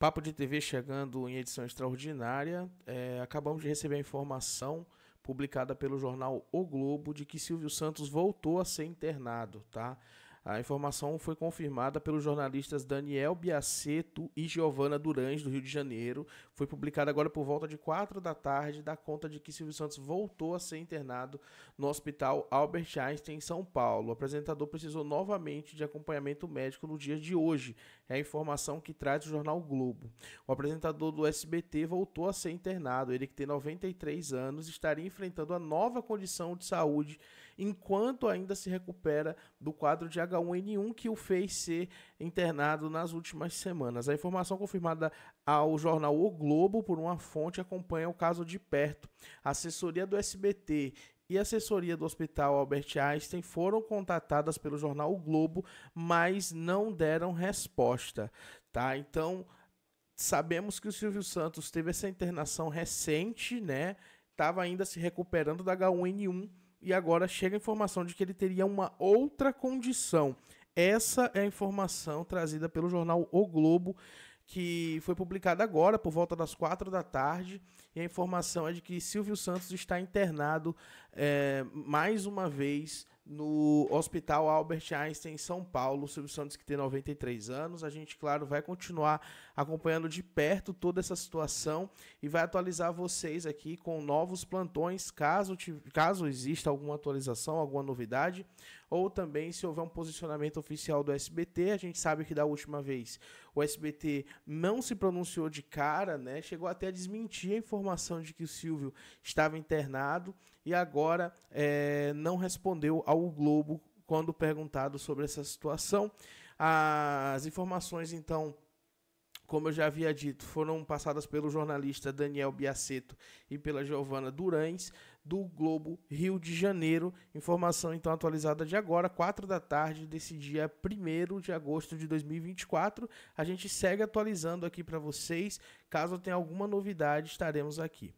Papo de TV chegando em edição extraordinária. É, acabamos de receber a informação publicada pelo jornal O Globo de que Silvio Santos voltou a ser internado, tá? A informação foi confirmada pelos jornalistas Daniel Biaceto e Giovana Durães, do Rio de Janeiro. Foi publicada agora por volta de 4 da tarde, da conta de que Silvio Santos voltou a ser internado no Hospital Albert Einstein, em São Paulo. O apresentador precisou novamente de acompanhamento médico no dia de hoje. É a informação que traz o jornal Globo. O apresentador do SBT voltou a ser internado. Ele, que tem 93 anos, estaria enfrentando a nova condição de saúde enquanto ainda se recupera do quadro de H H1N1 que o fez ser internado nas últimas semanas. A informação confirmada ao jornal O Globo por uma fonte acompanha o caso de perto. A assessoria do SBT e a assessoria do Hospital Albert Einstein foram contatadas pelo jornal o Globo, mas não deram resposta, tá? Então, sabemos que o Silvio Santos teve essa internação recente, né? Estava ainda se recuperando da H1N1 e agora chega a informação de que ele teria uma outra condição. Essa é a informação trazida pelo jornal O Globo, que foi publicada agora, por volta das quatro da tarde. E a informação é de que Silvio Santos está internado é, mais uma vez no Hospital Albert Einstein em São Paulo. O Silvio Santos, que tem 93 anos. A gente, claro, vai continuar acompanhando de perto toda essa situação e vai atualizar vocês aqui com novos plantões, caso, caso exista alguma atualização, alguma novidade ou também se houver um posicionamento oficial do SBT. A gente sabe que da última vez o SBT não se pronunciou de cara, né? Chegou até a desmentir a informação de que o Silvio estava internado e agora é, não respondeu ao Globo quando perguntado sobre essa situação. As informações então como eu já havia dito, foram passadas pelo jornalista Daniel Biaceto e pela Giovana Durães, do Globo Rio de Janeiro. Informação então atualizada de agora, 4 da tarde desse dia 1 de agosto de 2024. A gente segue atualizando aqui para vocês. Caso tenha alguma novidade, estaremos aqui.